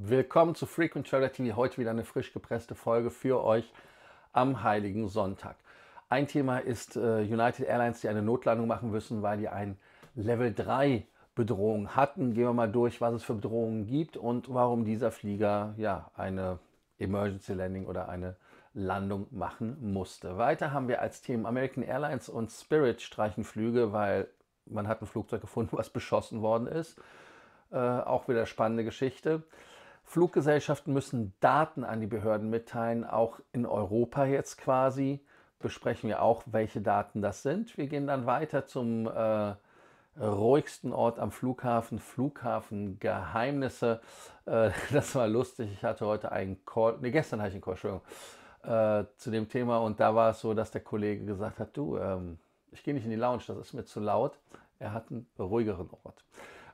Willkommen zu Frequent Traveler TV. Heute wieder eine frisch gepresste Folge für euch am Heiligen Sonntag. Ein Thema ist äh, United Airlines, die eine Notlandung machen müssen, weil die ein Level 3 Bedrohung hatten. Gehen wir mal durch, was es für Bedrohungen gibt und warum dieser Flieger ja eine Emergency Landing oder eine Landung machen musste. Weiter haben wir als Themen American Airlines und Spirit streichen Flüge, weil man hat ein Flugzeug gefunden, was beschossen worden ist. Äh, auch wieder spannende Geschichte. Fluggesellschaften müssen Daten an die Behörden mitteilen, auch in Europa jetzt quasi. Besprechen wir auch, welche Daten das sind. Wir gehen dann weiter zum äh, ruhigsten Ort am Flughafen, Flughafengeheimnisse. Äh, das war lustig. Ich hatte heute einen Call, ne, gestern hatte ich einen Call, Entschuldigung, äh, zu dem Thema und da war es so, dass der Kollege gesagt hat, du, ähm, ich gehe nicht in die Lounge, das ist mir zu laut. Er hat einen ruhigeren Ort.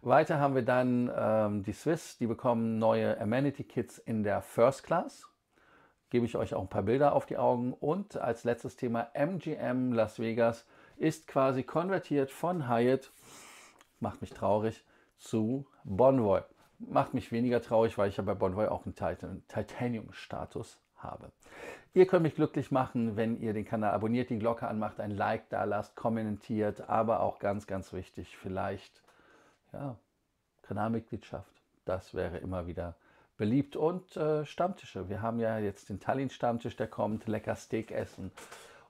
Weiter haben wir dann ähm, die Swiss, die bekommen neue Amenity-Kits in der First Class. Gebe ich euch auch ein paar Bilder auf die Augen. Und als letztes Thema MGM Las Vegas ist quasi konvertiert von Hyatt, macht mich traurig, zu Bonvoy. Macht mich weniger traurig, weil ich ja bei Bonvoy auch einen Titanium-Status habe. Ihr könnt mich glücklich machen, wenn ihr den Kanal abonniert, die Glocke anmacht, ein Like da lasst, kommentiert, aber auch ganz, ganz wichtig, vielleicht ja, Kanalmitgliedschaft, das wäre immer wieder beliebt. Und äh, Stammtische. Wir haben ja jetzt den Tallinn-Stammtisch, der kommt, lecker Steak essen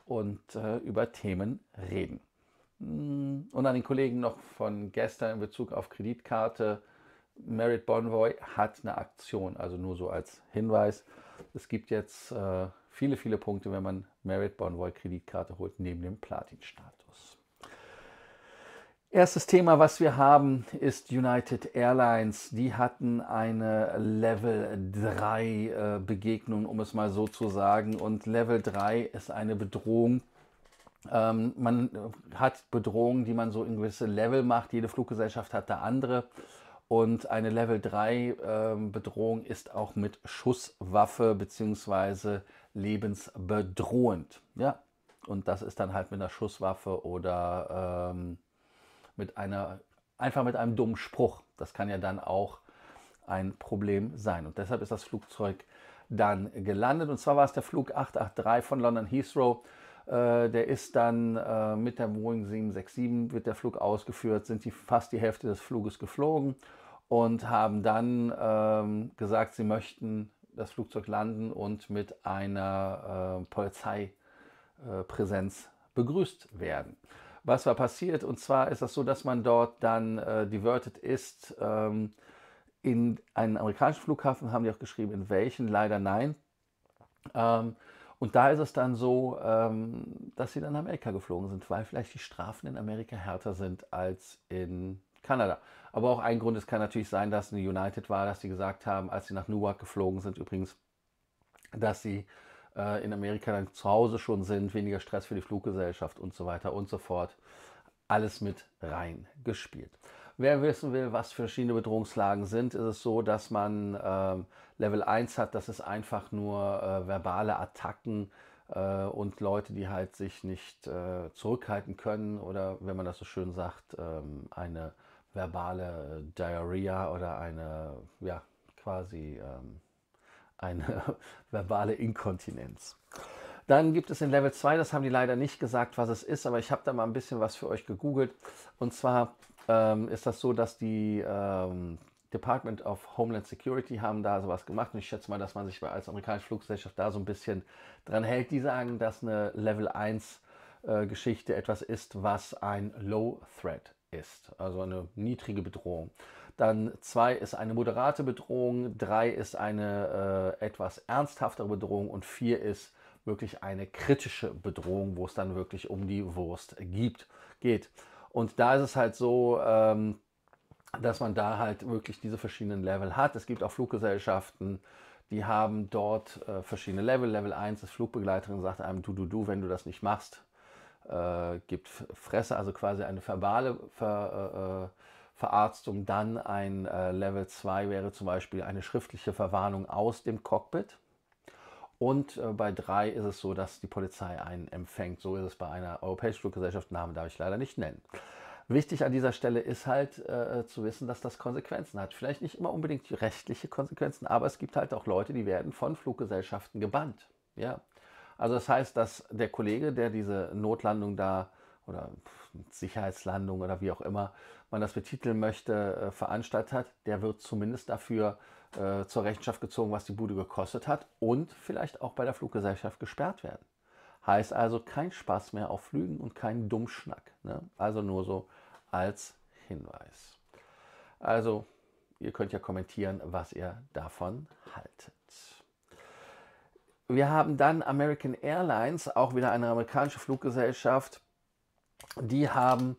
und äh, über Themen reden. Hm, und an den Kollegen noch von gestern in Bezug auf Kreditkarte. Merit Bonvoy hat eine Aktion, also nur so als Hinweis. Es gibt jetzt äh, viele, viele Punkte, wenn man Merit Bonvoy Kreditkarte holt, neben dem Platin-Status. Erstes Thema, was wir haben, ist United Airlines. Die hatten eine Level 3 äh, Begegnung, um es mal so zu sagen. Und Level 3 ist eine Bedrohung. Ähm, man äh, hat Bedrohungen, die man so in gewisse Level macht. Jede Fluggesellschaft hat da andere. Und eine Level 3 ähm, Bedrohung ist auch mit Schusswaffe bzw. lebensbedrohend. Ja, und das ist dann halt mit einer Schusswaffe oder ähm, mit einer, einfach mit einem dummen Spruch. Das kann ja dann auch ein Problem sein. Und deshalb ist das Flugzeug dann gelandet. Und zwar war es der Flug 883 von London Heathrow. Äh, der ist dann äh, mit der Boeing 767 wird der Flug ausgeführt, sind die fast die Hälfte des Fluges geflogen und haben dann ähm, gesagt, sie möchten das Flugzeug landen und mit einer äh, Polizeipräsenz begrüßt werden. Was war passiert? Und zwar ist das so, dass man dort dann äh, diverted ist. Ähm, in einen amerikanischen Flughafen haben die auch geschrieben, in welchen, leider nein. Ähm, und da ist es dann so, ähm, dass sie dann nach Amerika geflogen sind, weil vielleicht die Strafen in Amerika härter sind als in Kanada. Aber auch ein Grund, es kann natürlich sein, dass eine United war, dass sie gesagt haben, als sie nach Newark geflogen sind, übrigens, dass sie äh, in Amerika dann zu Hause schon sind, weniger Stress für die Fluggesellschaft und so weiter und so fort. Alles mit reingespielt. Wer wissen will, was verschiedene Bedrohungslagen sind, ist es so, dass man äh, Level 1 hat, das ist einfach nur äh, verbale Attacken äh, und Leute, die halt sich nicht äh, zurückhalten können oder, wenn man das so schön sagt, ähm, eine verbale Diarrhea oder eine, ja, quasi... Ähm, eine verbale Inkontinenz. Dann gibt es in Level 2, das haben die leider nicht gesagt, was es ist, aber ich habe da mal ein bisschen was für euch gegoogelt. Und zwar ähm, ist das so, dass die ähm, Department of Homeland Security haben da sowas gemacht. Und ich schätze mal, dass man sich als amerikanische Fluggesellschaft da so ein bisschen dran hält. Die sagen, dass eine Level 1 äh, Geschichte etwas ist, was ein Low Threat ist, also eine niedrige Bedrohung. Dann zwei ist eine moderate Bedrohung, drei ist eine äh, etwas ernsthaftere Bedrohung und vier ist wirklich eine kritische Bedrohung, wo es dann wirklich um die Wurst gibt, geht. Und da ist es halt so, ähm, dass man da halt wirklich diese verschiedenen Level hat. Es gibt auch Fluggesellschaften, die haben dort äh, verschiedene Level. Level 1 ist Flugbegleiterin, sagt einem du, du, du, wenn du das nicht machst, äh, gibt Fresse, also quasi eine verbale Ver, äh, äh Verarztung dann ein äh, Level 2 wäre zum Beispiel eine schriftliche Verwarnung aus dem Cockpit. Und äh, bei 3 ist es so, dass die Polizei einen empfängt. So ist es bei einer europäischen Fluggesellschaft. Namen darf ich leider nicht nennen. Wichtig an dieser Stelle ist halt äh, äh, zu wissen, dass das Konsequenzen hat. Vielleicht nicht immer unbedingt die rechtliche Konsequenzen, aber es gibt halt auch Leute, die werden von Fluggesellschaften gebannt. Ja. Also das heißt, dass der Kollege, der diese Notlandung da äh, oder Sicherheitslandung oder wie auch immer man das betiteln möchte, äh, veranstaltet hat, der wird zumindest dafür äh, zur Rechenschaft gezogen, was die Bude gekostet hat und vielleicht auch bei der Fluggesellschaft gesperrt werden. Heißt also kein Spaß mehr auf Flügen und kein Dummschnack. Ne? Also nur so als Hinweis. Also, ihr könnt ja kommentieren, was ihr davon haltet. Wir haben dann American Airlines, auch wieder eine amerikanische Fluggesellschaft, die haben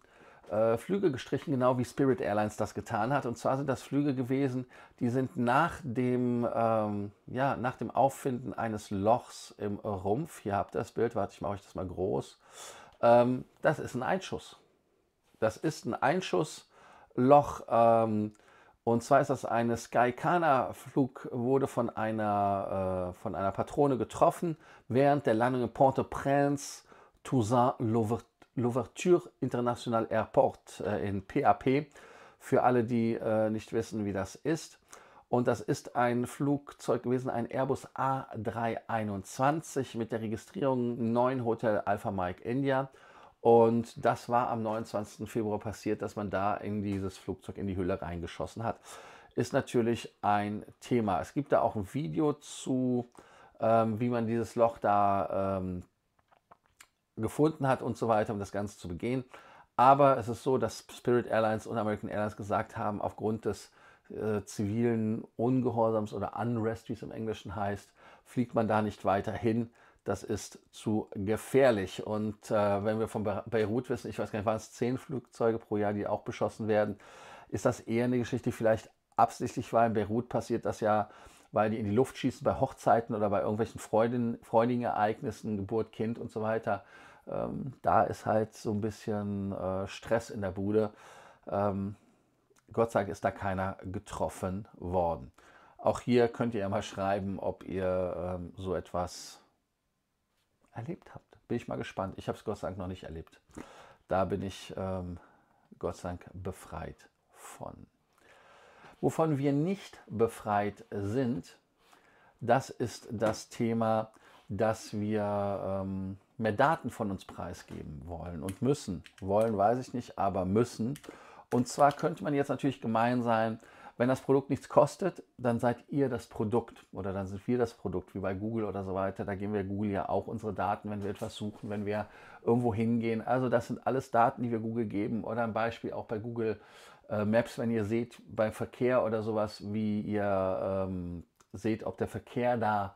äh, Flüge gestrichen, genau wie Spirit Airlines das getan hat. Und zwar sind das Flüge gewesen, die sind nach dem, ähm, ja, nach dem Auffinden eines Lochs im Rumpf, hier habt ihr das Bild, warte, ich mache euch das mal groß, ähm, das ist ein Einschuss. Das ist ein Einschussloch. Ähm, und zwar ist das eine Skykana-Flug, wurde von einer, äh, von einer Patrone getroffen während der Landung in Port-au-Prince, Toussaint, Louverture. L'Ouverture International Airport äh, in PAP, für alle, die äh, nicht wissen, wie das ist. Und das ist ein Flugzeug gewesen, ein Airbus A321 mit der Registrierung 9 Hotel Alpha Mike India. Und das war am 29. Februar passiert, dass man da in dieses Flugzeug in die Hülle reingeschossen hat. Ist natürlich ein Thema. Es gibt da auch ein Video zu, ähm, wie man dieses Loch da ähm, gefunden hat und so weiter, um das Ganze zu begehen. Aber es ist so, dass Spirit Airlines und American Airlines gesagt haben, aufgrund des äh, zivilen Ungehorsams oder Unrest, wie es im Englischen heißt, fliegt man da nicht weiter hin. Das ist zu gefährlich. Und äh, wenn wir von Beirut wissen, ich weiß gar nicht, waren es zehn Flugzeuge pro Jahr, die auch beschossen werden, ist das eher eine Geschichte, die vielleicht absichtlich war. In Beirut passiert das ja weil die in die Luft schießen bei Hochzeiten oder bei irgendwelchen Freudin, freudigen Ereignissen, Geburt, Kind und so weiter. Ähm, da ist halt so ein bisschen äh, Stress in der Bude. Ähm, Gott sei Dank ist da keiner getroffen worden. Auch hier könnt ihr ja mal schreiben, ob ihr ähm, so etwas erlebt habt. Bin ich mal gespannt. Ich habe es Gott sei Dank noch nicht erlebt. Da bin ich ähm, Gott sei Dank befreit von. Wovon wir nicht befreit sind, das ist das Thema, dass wir ähm, mehr Daten von uns preisgeben wollen und müssen. Wollen weiß ich nicht, aber müssen. Und zwar könnte man jetzt natürlich gemein sein, wenn das Produkt nichts kostet, dann seid ihr das Produkt oder dann sind wir das Produkt, wie bei Google oder so weiter. Da geben wir Google ja auch unsere Daten, wenn wir etwas suchen, wenn wir irgendwo hingehen. Also das sind alles Daten, die wir Google geben oder ein Beispiel auch bei Google äh, Maps, wenn ihr seht beim Verkehr oder sowas, wie ihr ähm, seht, ob der Verkehr da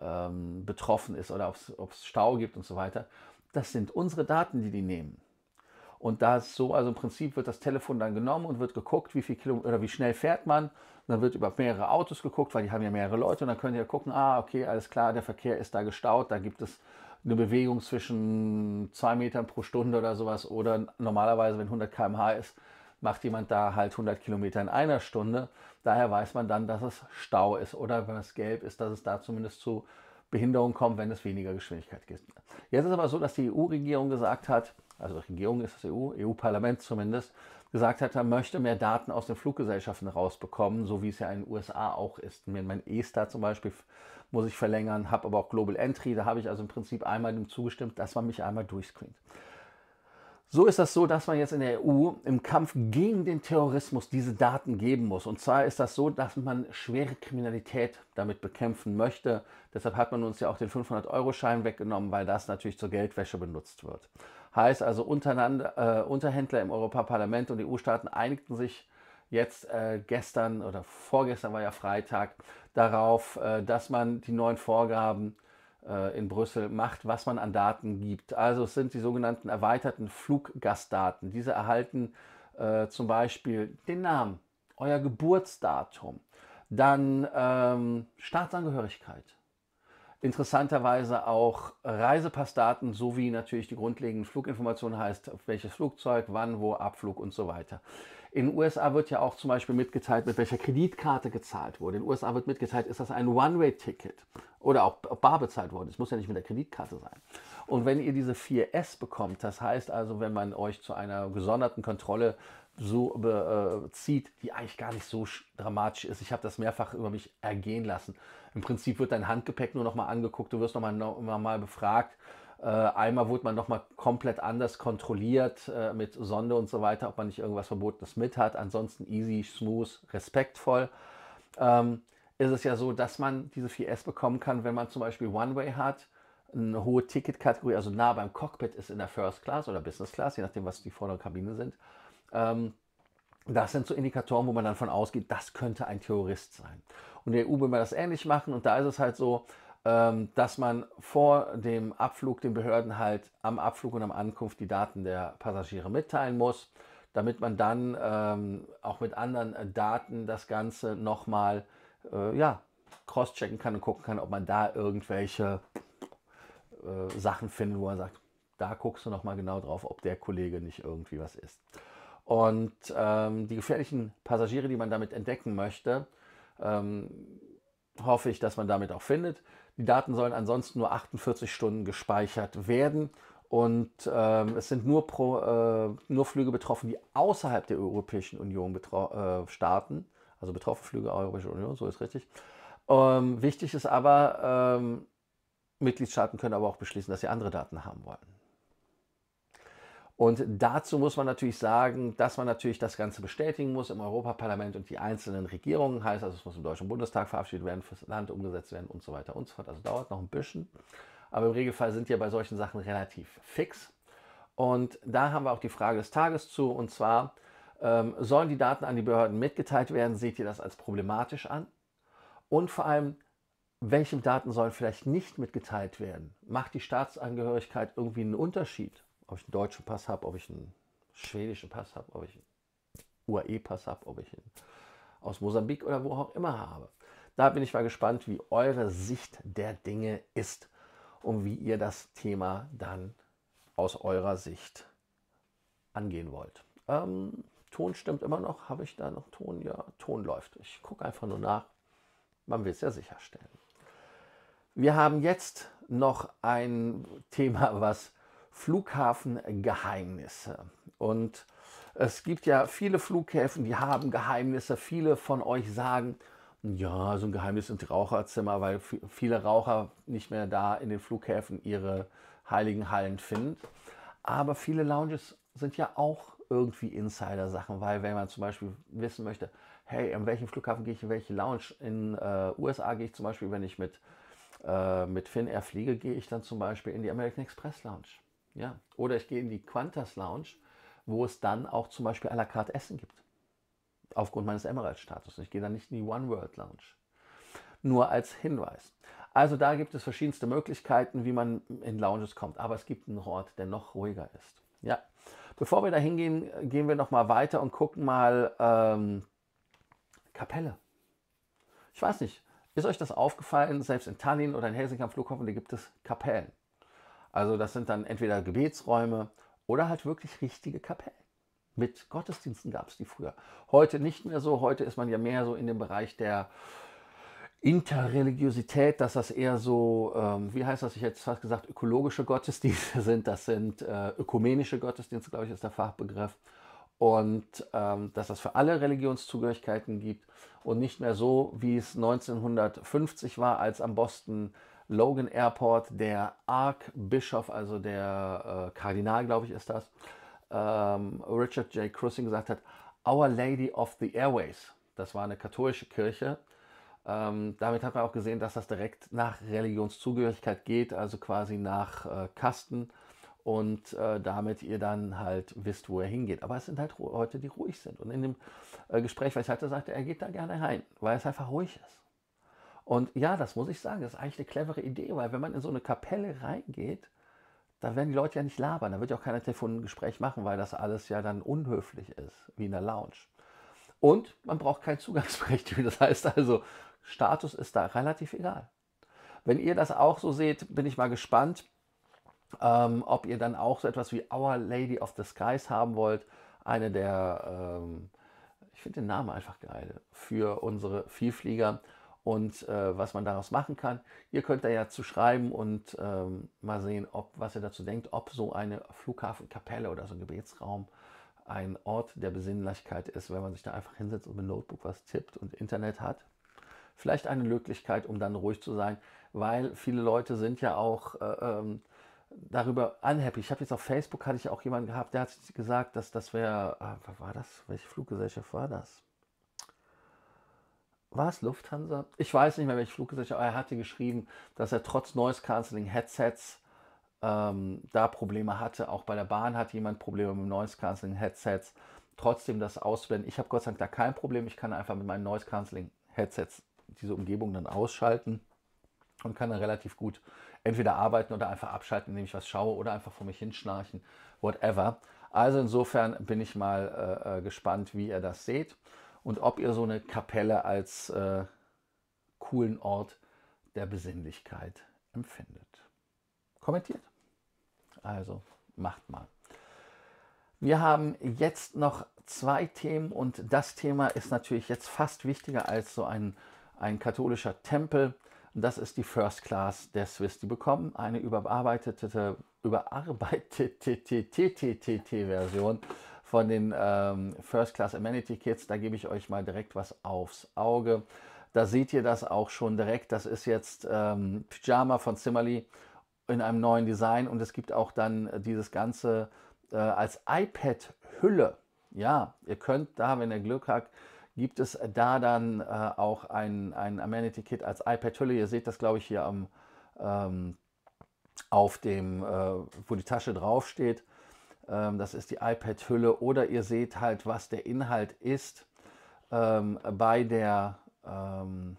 ähm, betroffen ist oder ob es Stau gibt und so weiter. Das sind unsere Daten, die die nehmen. Und da ist so, also im Prinzip wird das Telefon dann genommen und wird geguckt, wie viel Kilometer oder wie schnell fährt man. Und dann wird über mehrere Autos geguckt, weil die haben ja mehrere Leute. Und dann könnt ihr gucken, ah, okay, alles klar, der Verkehr ist da gestaut, da gibt es eine Bewegung zwischen zwei Metern pro Stunde oder sowas. Oder normalerweise, wenn 100 km/h ist, macht jemand da halt 100 Kilometer in einer Stunde. Daher weiß man dann, dass es Stau ist oder wenn es gelb ist, dass es da zumindest zu Behinderungen kommt, wenn es weniger Geschwindigkeit gibt. Jetzt ist aber so, dass die EU-Regierung gesagt hat, also Regierung ist das EU, EU-Parlament zumindest, gesagt hat, er möchte mehr Daten aus den Fluggesellschaften rausbekommen, so wie es ja in den USA auch ist. Mein E-Star e zum Beispiel muss ich verlängern, habe aber auch Global Entry, da habe ich also im Prinzip einmal dem zugestimmt, dass man mich einmal durchscreent. So ist das so, dass man jetzt in der EU im Kampf gegen den Terrorismus diese Daten geben muss. Und zwar ist das so, dass man schwere Kriminalität damit bekämpfen möchte. Deshalb hat man uns ja auch den 500-Euro-Schein weggenommen, weil das natürlich zur Geldwäsche benutzt wird. Heißt also, untereinander, äh, Unterhändler im Europaparlament und EU-Staaten einigten sich jetzt äh, gestern oder vorgestern war ja Freitag darauf, äh, dass man die neuen Vorgaben äh, in Brüssel macht, was man an Daten gibt. Also es sind die sogenannten erweiterten Fluggastdaten. Diese erhalten äh, zum Beispiel den Namen, euer Geburtsdatum, dann ähm, Staatsangehörigkeit. Interessanterweise auch Reisepassdaten sowie natürlich die grundlegenden Fluginformationen heißt, welches Flugzeug, wann, wo, Abflug und so weiter. In den USA wird ja auch zum Beispiel mitgeteilt, mit welcher Kreditkarte gezahlt wurde. In den USA wird mitgeteilt, ist das ein One-Way-Ticket oder auch bar bezahlt worden. Es muss ja nicht mit der Kreditkarte sein. Und wenn ihr diese 4S bekommt, das heißt also, wenn man euch zu einer gesonderten Kontrolle so bezieht, äh, die eigentlich gar nicht so dramatisch ist. Ich habe das mehrfach über mich ergehen lassen. Im Prinzip wird dein Handgepäck nur nochmal angeguckt, du wirst nochmal noch mal befragt äh, einmal wurde man nochmal komplett anders kontrolliert äh, mit Sonde und so weiter, ob man nicht irgendwas Verbotenes mit hat. Ansonsten easy, smooth, respektvoll. Ähm, ist es ja so, dass man diese 4S bekommen kann, wenn man zum Beispiel One-Way hat, eine hohe Ticketkategorie, also nah beim Cockpit ist in der First Class oder Business Class, je nachdem, was die vorderen Kabinen sind. Ähm, das sind so Indikatoren, wo man dann von ausgeht, das könnte ein Terrorist sein. Und der EU will man das ähnlich machen und da ist es halt so, ähm, dass man vor dem Abflug den Behörden halt am Abflug und am Ankunft die Daten der Passagiere mitteilen muss, damit man dann ähm, auch mit anderen äh, Daten das Ganze nochmal äh, ja, cross-checken kann und gucken kann, ob man da irgendwelche äh, Sachen findet, wo man sagt, da guckst du nochmal genau drauf, ob der Kollege nicht irgendwie was ist. Und ähm, die gefährlichen Passagiere, die man damit entdecken möchte, ähm, hoffe ich, dass man damit auch findet. Die Daten sollen ansonsten nur 48 Stunden gespeichert werden. Und ähm, es sind nur, pro, äh, nur Flüge betroffen, die außerhalb der Europäischen Union äh, starten. Also betroffene Flüge Europäische Union, so ist richtig. Ähm, wichtig ist aber, ähm, Mitgliedstaaten können aber auch beschließen, dass sie andere Daten haben wollen. Und dazu muss man natürlich sagen, dass man natürlich das Ganze bestätigen muss im Europaparlament und die einzelnen Regierungen. Heißt also, es muss im Deutschen Bundestag verabschiedet werden, fürs Land umgesetzt werden und so weiter und so fort. Also dauert noch ein bisschen. Aber im Regelfall sind wir bei solchen Sachen relativ fix. Und da haben wir auch die Frage des Tages zu. Und zwar, ähm, sollen die Daten an die Behörden mitgeteilt werden? Seht ihr das als problematisch an? Und vor allem, welche Daten sollen vielleicht nicht mitgeteilt werden? Macht die Staatsangehörigkeit irgendwie einen Unterschied? ob ich einen deutschen Pass habe, ob ich einen schwedischen Pass habe, ob ich einen UAE-Pass habe, ob ich einen aus Mosambik oder wo auch immer habe. Da bin ich mal gespannt, wie eure Sicht der Dinge ist und wie ihr das Thema dann aus eurer Sicht angehen wollt. Ähm, Ton stimmt immer noch. Habe ich da noch Ton? Ja, Ton läuft. Ich gucke einfach nur nach. Man will es ja sicherstellen. Wir haben jetzt noch ein Thema, was Flughafengeheimnisse. Und es gibt ja viele Flughäfen, die haben Geheimnisse. Viele von euch sagen, ja, so ein Geheimnis sind Raucherzimmer, weil viele Raucher nicht mehr da in den Flughäfen ihre heiligen Hallen finden. Aber viele Lounges sind ja auch irgendwie Insider-Sachen, weil wenn man zum Beispiel wissen möchte, hey, in welchem Flughafen gehe ich, in welche Lounge, in äh, USA gehe ich zum Beispiel, wenn ich mit, äh, mit Finnair fliege, gehe ich dann zum Beispiel in die American Express Lounge. Ja. Oder ich gehe in die Qantas Lounge, wo es dann auch zum Beispiel à la carte Essen gibt. Aufgrund meines Emerald-Status. Ich gehe dann nicht in die One World Lounge. Nur als Hinweis. Also da gibt es verschiedenste Möglichkeiten, wie man in Lounges kommt. Aber es gibt einen Ort, der noch ruhiger ist. Ja. Bevor wir da hingehen, gehen wir nochmal weiter und gucken mal ähm, Kapelle. Ich weiß nicht, ist euch das aufgefallen, selbst in Tallinn oder in Helsinki am Flughafen, da gibt es Kapellen. Also das sind dann entweder Gebetsräume oder halt wirklich richtige Kapellen. Mit Gottesdiensten gab es die früher. Heute nicht mehr so. Heute ist man ja mehr so in dem Bereich der Interreligiosität, dass das eher so, ähm, wie heißt das, ich jetzt fast gesagt, ökologische Gottesdienste sind. Das sind äh, ökumenische Gottesdienste, glaube ich, ist der Fachbegriff. Und ähm, dass das für alle Religionszugehörigkeiten gibt und nicht mehr so, wie es 1950 war, als am Boston Logan Airport, der Archbischof, also der äh, Kardinal, glaube ich, ist das, ähm, Richard J. Crushing gesagt hat, Our Lady of the Airways. Das war eine katholische Kirche. Ähm, damit hat man auch gesehen, dass das direkt nach Religionszugehörigkeit geht, also quasi nach äh, Kasten und äh, damit ihr dann halt wisst, wo er hingeht. Aber es sind halt Leute, die ruhig sind. Und in dem äh, Gespräch, was ich hatte, sagte er, er geht da gerne rein, weil es einfach ruhig ist. Und ja, das muss ich sagen, das ist eigentlich eine clevere Idee, weil wenn man in so eine Kapelle reingeht, da werden die Leute ja nicht labern, da wird ja auch keiner Telefongespräch machen, weil das alles ja dann unhöflich ist, wie in der Lounge. Und man braucht kein Zugangsberechtigung, das heißt also, Status ist da relativ egal. Wenn ihr das auch so seht, bin ich mal gespannt, ähm, ob ihr dann auch so etwas wie Our Lady of the Skies haben wollt, eine der, ähm, ich finde den Namen einfach geil, für unsere Vielflieger und äh, was man daraus machen kann. Ihr könnt da ja zu schreiben und ähm, mal sehen, ob, was ihr dazu denkt, ob so eine Flughafenkapelle oder so ein Gebetsraum ein Ort der Besinnlichkeit ist, wenn man sich da einfach hinsetzt und mit Notebook was tippt und Internet hat. Vielleicht eine Möglichkeit, um dann ruhig zu sein, weil viele Leute sind ja auch äh, ähm, darüber unhappy. Ich habe jetzt auf Facebook hatte ich auch jemanden gehabt, der hat gesagt, dass das wäre, äh, war das? Welche Fluggesellschaft war das? war es Lufthansa? Ich weiß nicht mehr, welche Fluggesellschaft, aber er hatte geschrieben, dass er trotz Noise Cancelling Headsets ähm, da Probleme hatte. Auch bei der Bahn hat jemand Probleme mit Noise Cancelling Headsets. Trotzdem das ausblenden. Ich habe Gott sei Dank da kein Problem. Ich kann einfach mit meinen Noise Cancelling Headsets diese Umgebung dann ausschalten und kann dann relativ gut entweder arbeiten oder einfach abschalten, indem ich was schaue oder einfach vor mich hinschnarchen, whatever. Also insofern bin ich mal äh, äh gespannt, wie ihr das seht und ob ihr so eine Kapelle als äh, coolen Ort der Besinnlichkeit empfindet. Kommentiert. Also macht mal. Wir haben jetzt noch zwei Themen und das Thema ist natürlich jetzt fast wichtiger als so ein, ein katholischer Tempel. Das ist die First Class der Swiss. Die bekommen eine überarbeitete, überarbeitete t, t, Version von den ähm, First Class Amenity Kits. Da gebe ich euch mal direkt was aufs Auge. Da seht ihr das auch schon direkt. Das ist jetzt ähm, Pyjama von Simmerly in einem neuen Design und es gibt auch dann äh, dieses ganze äh, als iPad-Hülle. Ja, ihr könnt da, wenn ihr Glück habt, gibt es da dann äh, auch ein, ein Amenity-Kit als iPad-Hülle. Ihr seht das, glaube ich, hier am, ähm, auf dem, äh, wo die Tasche draufsteht. Ähm, das ist die iPad-Hülle, oder ihr seht halt, was der Inhalt ist ähm, bei der ähm,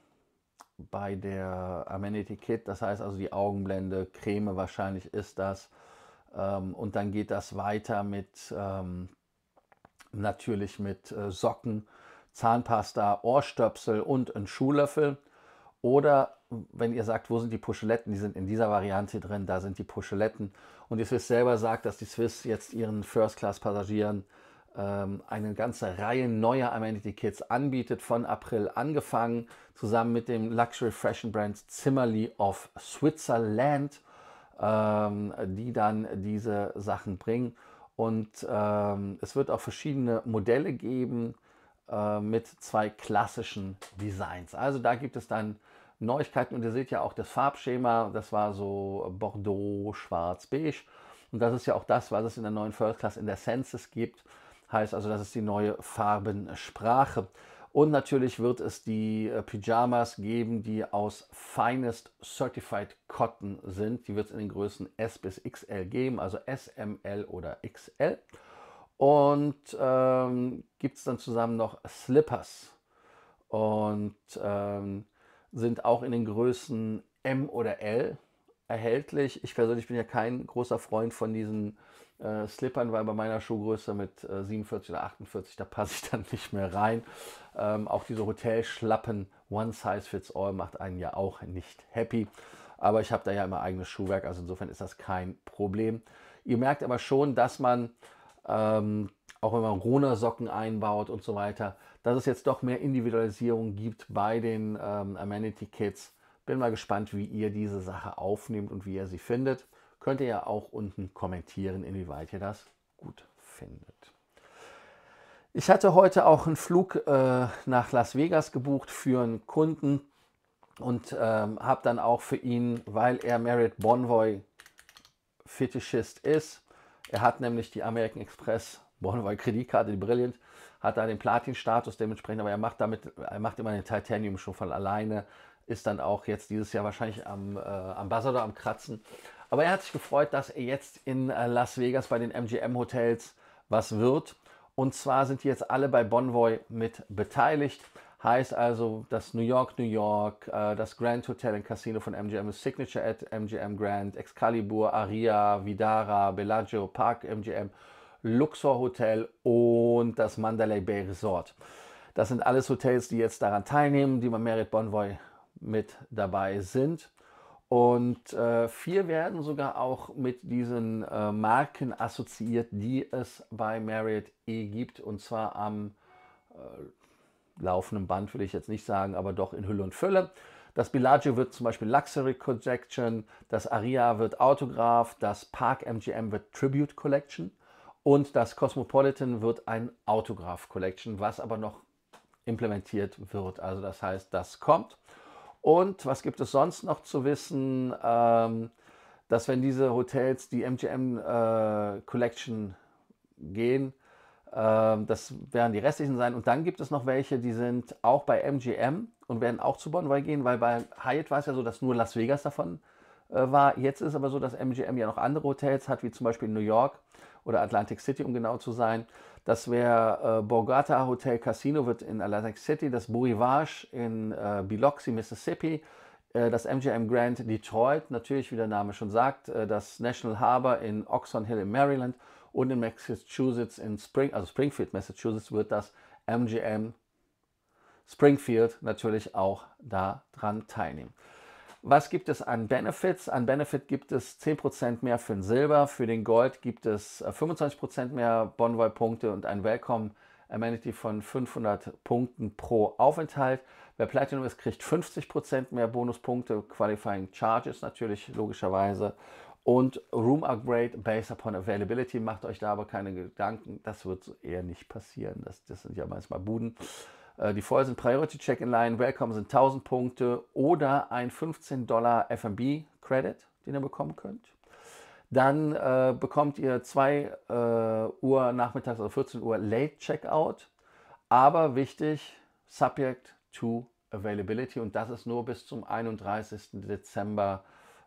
der Amenity Kit, das heißt also die Augenblende, Creme wahrscheinlich ist das. Ähm, und dann geht das weiter mit ähm, natürlich mit äh, Socken, Zahnpasta, Ohrstöpsel und ein Schuhlöffel. Oder wenn ihr sagt, wo sind die Puscheletten, die sind in dieser Variante drin, da sind die Puscheletten. Und die Swiss selber sagt, dass die Swiss jetzt ihren First-Class-Passagieren ähm, eine ganze Reihe neuer Amenity-Kits anbietet, von April angefangen, zusammen mit dem Luxury Fashion Brand Zimmerli of Switzerland, ähm, die dann diese Sachen bringen. Und ähm, es wird auch verschiedene Modelle geben äh, mit zwei klassischen Designs. Also da gibt es dann Neuigkeiten und ihr seht ja auch das Farbschema, das war so Bordeaux, Schwarz, Beige. Und das ist ja auch das, was es in der neuen First Class in der Census gibt. Heißt also, das ist die neue Farbensprache. Und natürlich wird es die äh, Pyjamas geben, die aus Finest Certified Cotton sind. Die wird es in den Größen S bis XL geben, also SML oder XL. Und ähm, gibt es dann zusammen noch Slippers. Und ähm, sind auch in den Größen M oder L erhältlich. Ich persönlich bin ja kein großer Freund von diesen äh, Slippern, weil bei meiner Schuhgröße mit äh, 47 oder 48, da passe ich dann nicht mehr rein. Ähm, auch diese Hotelschlappen, One Size Fits All, macht einen ja auch nicht happy. Aber ich habe da ja immer eigenes Schuhwerk, also insofern ist das kein Problem. Ihr merkt aber schon, dass man, ähm, auch wenn man Rona-Socken einbaut und so weiter, dass es jetzt doch mehr Individualisierung gibt bei den ähm, Amenity Kits. Bin mal gespannt, wie ihr diese Sache aufnehmt und wie ihr sie findet. Könnt ihr ja auch unten kommentieren, inwieweit ihr das gut findet. Ich hatte heute auch einen Flug äh, nach Las Vegas gebucht für einen Kunden und ähm, habe dann auch für ihn, weil er Merit Bonvoy Fetischist ist, er hat nämlich die American Express Bornewald Kreditkarte, die Brilliant, hat da den Platin-Status dementsprechend, aber er macht damit, er macht immer den Titanium schon von alleine, ist dann auch jetzt dieses Jahr wahrscheinlich am äh, Ambassador am Kratzen. Aber er hat sich gefreut, dass er jetzt in äh, Las Vegas bei den MGM-Hotels was wird. Und zwar sind die jetzt alle bei Bonvoy mit beteiligt. Heißt also, das New York, New York, äh, das Grand Hotel and Casino von MGM Signature at MGM Grand, Excalibur, Aria, Vidara, Bellagio, Park MGM Luxor Hotel und das Mandalay Bay Resort. Das sind alles Hotels, die jetzt daran teilnehmen, die bei Merit Bonvoy mit dabei sind. Und äh, vier werden sogar auch mit diesen äh, Marken assoziiert, die es bei Marriott E gibt. Und zwar am äh, laufenden Band, will ich jetzt nicht sagen, aber doch in Hülle und Fülle. Das Bellagio wird zum Beispiel Luxury Collection, das Aria wird Autograph, das Park MGM wird Tribute Collection. Und das Cosmopolitan wird ein Autograph Collection, was aber noch implementiert wird. Also das heißt, das kommt. Und was gibt es sonst noch zu wissen, ähm, dass wenn diese Hotels die MGM äh, Collection gehen, ähm, das werden die restlichen sein. Und dann gibt es noch welche, die sind auch bei MGM und werden auch zu Bonvoy gehen, weil bei Hyatt war es ja so, dass nur Las Vegas davon äh, war. Jetzt ist aber so, dass MGM ja noch andere Hotels hat, wie zum Beispiel New York, oder Atlantic City, um genau zu sein. Das wäre äh, Borgata Hotel Casino wird in Atlantic City, das Boulevard in äh, Biloxi, Mississippi, äh, das MGM Grand Detroit, natürlich wie der Name schon sagt, äh, das National Harbor in Oxon Hill in Maryland und in Massachusetts in Spring, also Springfield, Massachusetts wird das MGM Springfield natürlich auch daran teilnehmen. Was gibt es an Benefits? An Benefit gibt es 10% mehr für den Silber, für den Gold gibt es 25% äh, mehr Bonvoy-Punkte und ein Welcome Amenity von 500 Punkten pro Aufenthalt. Wer Platinum ist, kriegt 50% mehr Bonuspunkte, Qualifying Charges natürlich logischerweise. Und Room Upgrade based upon Availability, macht euch da aber keine Gedanken, das wird eher nicht passieren. Das, das sind ja manchmal Buden. Äh, die vorher sind Priority Check in Line, Welcome sind 1000 Punkte oder ein 15 Dollar F&B Credit, den ihr bekommen könnt. Dann äh, bekommt ihr 2 äh, Uhr nachmittags, also 14 Uhr Late Checkout. Aber wichtig, Subject to Availability und das ist nur bis zum 31. Dezember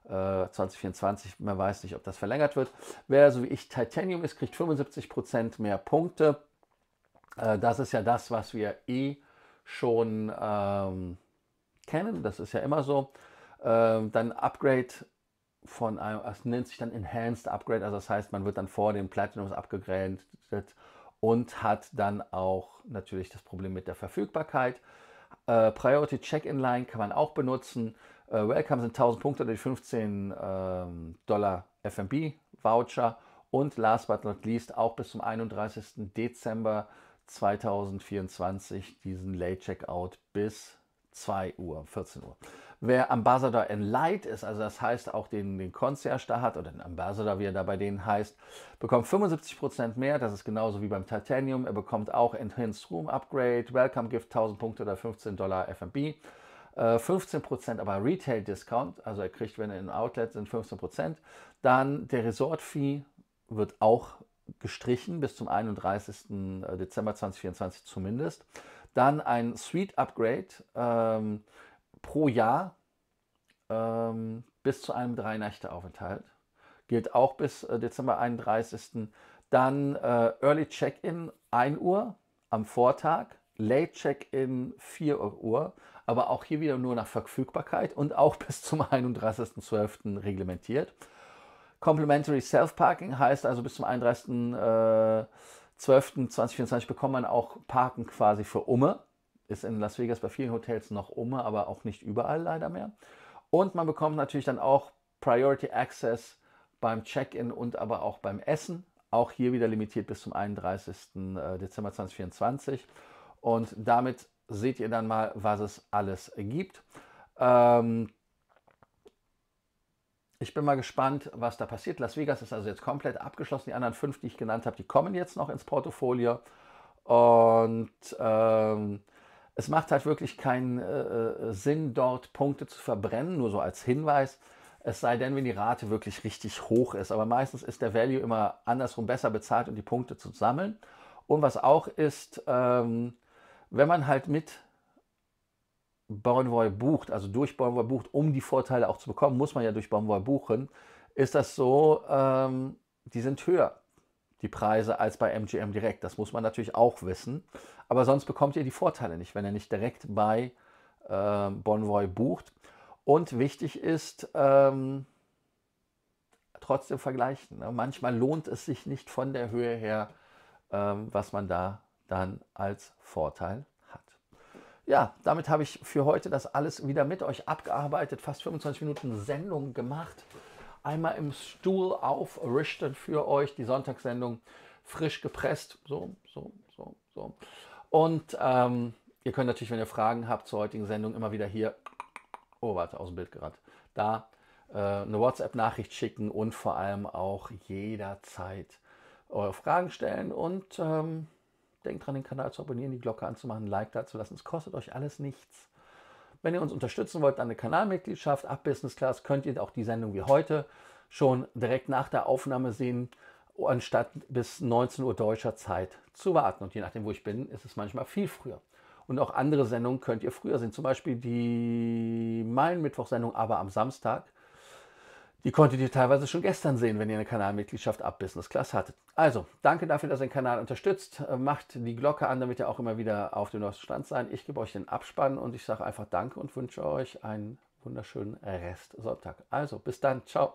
2024. Äh, Man weiß nicht, ob das verlängert wird. Wer so wie ich Titanium ist, kriegt 75% mehr Punkte. Äh, das ist ja das, was wir eh schon ähm, kennen. Das ist ja immer so. Ähm, dann Upgrade von einem, es nennt sich dann Enhanced Upgrade, also das heißt, man wird dann vor den Platinums abgegrenzt und hat dann auch natürlich das Problem mit der Verfügbarkeit. Äh, Priority Check-in Line kann man auch benutzen. Äh, Welcome sind 1000 Punkte durch 15 ähm, Dollar FMB Voucher. Und last but not least auch bis zum 31. Dezember 2024 diesen Late Checkout bis 2 Uhr, 14 Uhr. Wer Ambassador in Light ist, also das heißt auch den, den Concierge da hat oder den Ambassador, wie er da bei denen heißt, bekommt 75% mehr. Das ist genauso wie beim Titanium. Er bekommt auch Enhanced Room Upgrade, Welcome Gift 1000 Punkte oder 15 Dollar FMB. 15% äh, aber Retail Discount, also er kriegt, wenn er in Outlet sind, 15%. Dann der Resort Fee wird auch gestrichen, bis zum 31. Äh, Dezember 2024 zumindest. Dann ein Suite-Upgrade ähm, pro Jahr ähm, bis zu einem Drei-Nächte-Aufenthalt. Gilt auch bis äh, Dezember 31. Dann äh, Early Check-in 1 Uhr am Vortag, Late Check-in 4 Uhr, aber auch hier wieder nur nach Verfügbarkeit und auch bis zum 31.12. reglementiert. Complementary Self-Parking heißt also bis zum 31.12.2024 äh, bekommt man auch Parken quasi für Umme. Ist in Las Vegas bei vielen Hotels noch Umme, aber auch nicht überall leider mehr. Und man bekommt natürlich dann auch Priority Access beim Check-in und aber auch beim Essen. Auch hier wieder limitiert bis zum 31. Äh, Dezember 2024. Und damit seht ihr dann mal, was es alles gibt. Ähm, ich bin mal gespannt, was da passiert. Las Vegas ist also jetzt komplett abgeschlossen. Die anderen fünf, die ich genannt habe, die kommen jetzt noch ins Portfolio. Und ähm, es macht halt wirklich keinen äh, äh, Sinn, dort Punkte zu verbrennen, nur so als Hinweis. Es sei denn, wenn die Rate wirklich richtig hoch ist. Aber meistens ist der Value immer andersrum besser bezahlt, um die Punkte zu sammeln. Und was auch ist, ähm, wenn man halt mit Bonvoy bucht, also durch Bonvoy bucht, um die Vorteile auch zu bekommen, muss man ja durch Bonvoy buchen, ist das so, ähm, die sind höher, die Preise, als bei MGM direkt. Das muss man natürlich auch wissen. Aber sonst bekommt ihr die Vorteile nicht, wenn ihr nicht direkt bei äh, Bonvoy bucht. Und wichtig ist, ähm, trotzdem vergleichen. Ne? Manchmal lohnt es sich nicht von der Höhe her, ähm, was man da dann als Vorteil ja, damit habe ich für heute das alles wieder mit euch abgearbeitet. Fast 25 Minuten Sendung gemacht. Einmal im Stuhl aufrichten für euch die Sonntagssendung. Frisch gepresst. So, so, so, so. Und ähm, ihr könnt natürlich, wenn ihr Fragen habt zur heutigen Sendung, immer wieder hier. Oh, warte, aus dem Bild gerade. Da äh, eine WhatsApp-Nachricht schicken und vor allem auch jederzeit eure Fragen stellen und. Ähm, Denkt dran, den Kanal zu abonnieren, die Glocke anzumachen, ein Like da zu lassen. Es kostet euch alles nichts. Wenn ihr uns unterstützen wollt, dann eine Kanalmitgliedschaft ab Business Class könnt ihr auch die Sendung wie heute schon direkt nach der Aufnahme sehen, anstatt bis 19 Uhr deutscher Zeit zu warten. Und je nachdem, wo ich bin, ist es manchmal viel früher. Und auch andere Sendungen könnt ihr früher sehen. Zum Beispiel die Meilenmittwoch-Sendung, aber am Samstag die konntet ihr teilweise schon gestern sehen, wenn ihr eine Kanalmitgliedschaft ab Business Class hattet. Also, danke dafür, dass ihr den Kanal unterstützt. Äh, macht die Glocke an, damit ihr auch immer wieder auf dem neuesten Stand seid. Ich gebe euch den Abspann und ich sage einfach Danke und wünsche euch einen wunderschönen Rest Sonntag. Also, bis dann. Ciao.